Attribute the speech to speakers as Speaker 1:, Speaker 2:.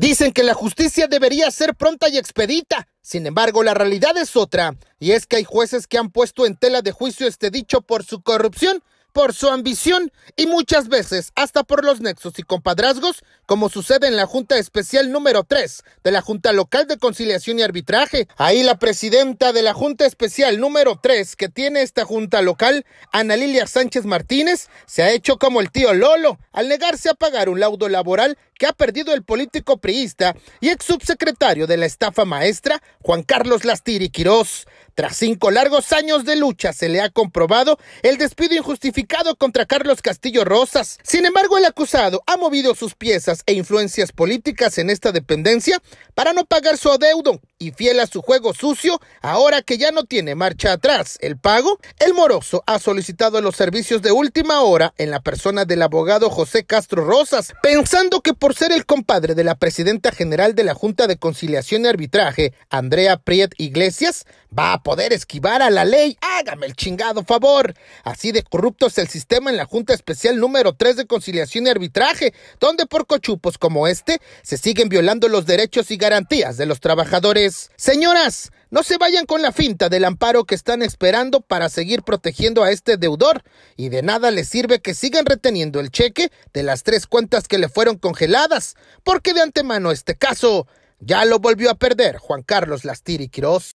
Speaker 1: Dicen que la justicia debería ser pronta y expedita. Sin embargo, la realidad es otra, y es que hay jueces que han puesto en tela de juicio este dicho por su corrupción por su ambición y muchas veces hasta por los nexos y compadrazgos, como sucede en la Junta Especial número 3 de la Junta Local de Conciliación y Arbitraje. Ahí la presidenta de la Junta Especial número 3 que tiene esta Junta Local, Ana Lilia Sánchez Martínez, se ha hecho como el tío Lolo al negarse a pagar un laudo laboral que ha perdido el político priista y ex subsecretario de la estafa maestra, Juan Carlos Lastiri Quirós. Tras cinco largos años de lucha se le ha comprobado el despido injustificado contra Carlos Castillo Rosas. Sin embargo, el acusado ha movido sus piezas e influencias políticas en esta dependencia para no pagar su adeudo, y fiel a su juego sucio, ahora que ya no tiene marcha atrás el pago, el moroso ha solicitado los servicios de última hora en la persona del abogado José Castro Rosas, pensando que por ser el compadre de la presidenta general de la Junta de Conciliación y Arbitraje, Andrea Priet Iglesias, va a poder esquivar a la ley. Hágame el chingado favor. Así de corrupto es el sistema en la Junta Especial número 3 de Conciliación y Arbitraje, donde por cochupos como este se siguen violando los derechos y garantías de los trabajadores. Señoras, no se vayan con la finta del amparo que están esperando para seguir protegiendo a este deudor, y de nada les sirve que sigan reteniendo el cheque de las tres cuentas que le fueron congeladas, porque de antemano este caso ya lo volvió a perder Juan Carlos Lastiri Quiroz.